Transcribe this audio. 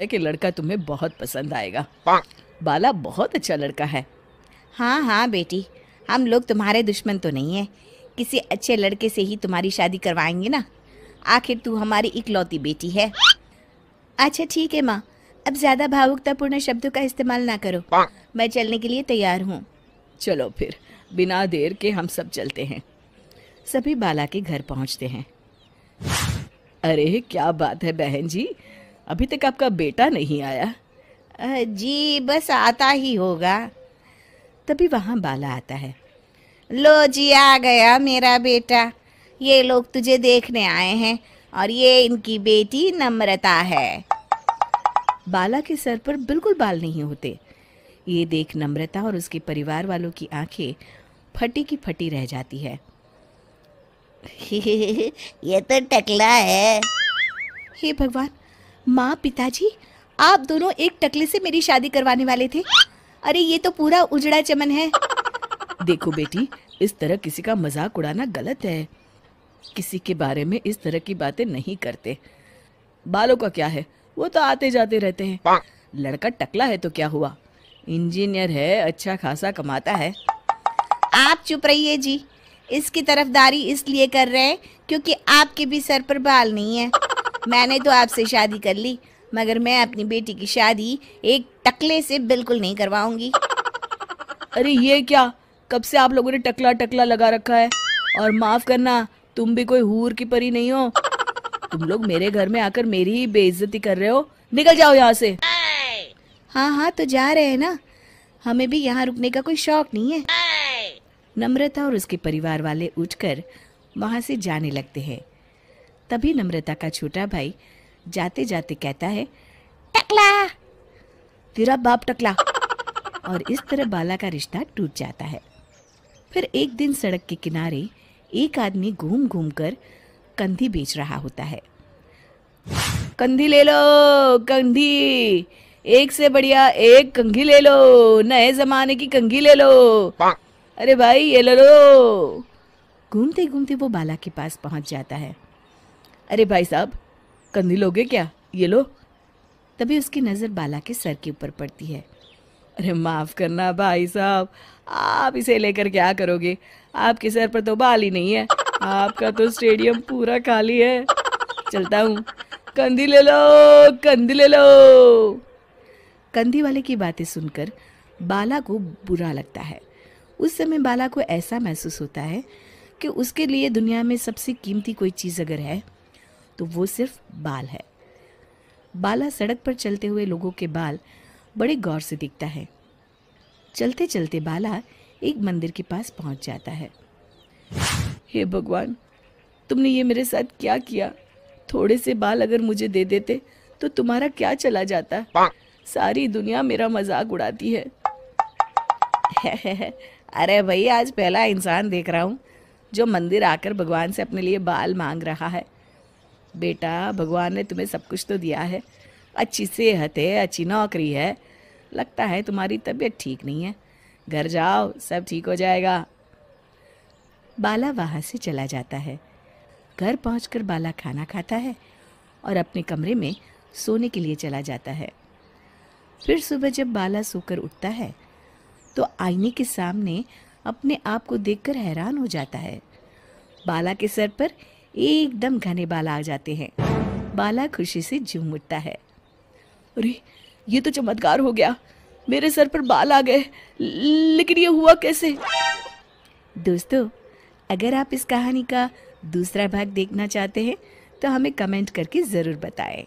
है कि लड़का तुम्हें बहुत पसंद आएगा बाला बहुत अच्छा लड़का है हाँ हाँ बेटी हम लोग तुम्हारे दुश्मन तो नहीं है किसी अच्छे लड़के से ही तुम्हारी शादी करवाएंगे ना आखिर तू हमारी इकलौती बेटी है अच्छा ठीक है माँ अब ज़्यादा भावुकतापूर्ण शब्दों का इस्तेमाल ना करो मैं चलने के लिए तैयार हूँ चलो फिर बिना देर के हम सब चलते हैं सभी बाला के घर पहुँचते हैं अरे क्या बात है बहन जी अभी तक आपका बेटा नहीं आया जी बस आता ही होगा तभी वहाँ बाला आता है लो जी आ गया मेरा बेटा ये लोग तुझे देखने आए हैं और ये इनकी बेटी नम्रता है बाला के सर पर बिल्कुल बाल नहीं होते ये देख नम्रता और उसके परिवार वालों की आंखें फटी की फटी रह जाती है ये तो टकला है हे भगवान माँ पिताजी आप दोनों एक टकले से मेरी शादी करवाने वाले थे अरे ये तो पूरा उजड़ा चमन है देखो बेटी इस तरह किसी का मजाक उड़ाना गलत है किसी के बारे में इस तरह की बातें नहीं करते बालों का क्या है वो तो आते जाते रहते हैं लड़का टकला है तो क्या हुआ इंजीनियर है अच्छा खासा कमाता है आप चुप रहिए जी इसकी तरफदारी इसलिए कर रहे हैं क्योंकि आपके भी सर पर बाल नहीं है मैंने तो आपसे शादी कर ली मगर मैं अपनी बेटी की शादी एक टकले से बिल्कुल नहीं करवाऊंगी अरे ये क्या कब से आप लोगों ने टकला टकला लगा रखा है और माफ करना तुम भी कोई हूर की परी नहीं हो तुम लोग मेरे घर में आकर मेरी ही बेइज्जती कर रहे हो निकल जाओ यहाँ से हाँ हाँ तो जा रहे हैं ना हमें भी यहाँ रुकने का कोई शौक नहीं है नम्रता और उसके परिवार वाले उठकर वहाँ से जाने लगते हैं तभी नम्रता का छोटा भाई जाते जाते कहता है टकला तेरा बाप टकला और इस तरह बाला का रिश्ता टूट जाता है फिर एक दिन सड़क के किनारे एक आदमी घूम घूम कर कंधी बेच रहा होता है कंधी ले लो कंधी एक से बढ़िया एक कंघी ले लो नए जमाने की कंघी ले लो अरे भाई ये ले लो घूमते घूमते वो बाला के पास पहुंच जाता है अरे भाई साहब कंदी लोगे क्या ये लो तभी उसकी नज़र बाला के सर के ऊपर पड़ती है अरे माफ़ करना भाई साहब आप इसे लेकर क्या करोगे आपके सर पर तो बाल ही नहीं है आपका तो स्टेडियम पूरा खाली है चलता हूँ कंदी ले लो कंदी ले लो कंदी वाले की बातें सुनकर बाला को बुरा लगता है उस समय बाला को ऐसा महसूस होता है कि उसके लिए दुनिया में सबसे कीमती कोई चीज़ अगर है तो वो सिर्फ बाल है बाला सड़क पर चलते हुए लोगों के बाल बड़े गौर से दिखता है चलते चलते बाला एक मंदिर के पास पहुंच जाता है हे भगवान तुमने ये मेरे साथ क्या किया थोड़े से बाल अगर मुझे दे देते तो तुम्हारा क्या चला जाता सारी दुनिया मेरा मजाक उड़ाती है अरे भैया आज पहला इंसान देख रहा हूँ जो मंदिर आकर भगवान से अपने लिए बाल मांग रहा है बेटा भगवान ने तुम्हें सब कुछ तो दिया है अच्छी सेहत है अच्छी नौकरी है लगता है तुम्हारी तबीयत ठीक नहीं है घर जाओ सब ठीक हो जाएगा बाला वहाँ से चला जाता है घर पहुँच बाला खाना खाता है और अपने कमरे में सोने के लिए चला जाता है फिर सुबह जब बाला सोकर उठता है तो आईने के सामने अपने आप को देखकर हैरान हो जाता है बाला के सर पर एकदम घने बाल आ जाते हैं बाला खुशी से झूम उठता है अरे ये तो चमत्कार हो गया मेरे सर पर बाल आ गए लेकिन ये हुआ कैसे दोस्तों अगर आप इस कहानी का दूसरा भाग देखना चाहते हैं तो हमें कमेंट करके ज़रूर बताएं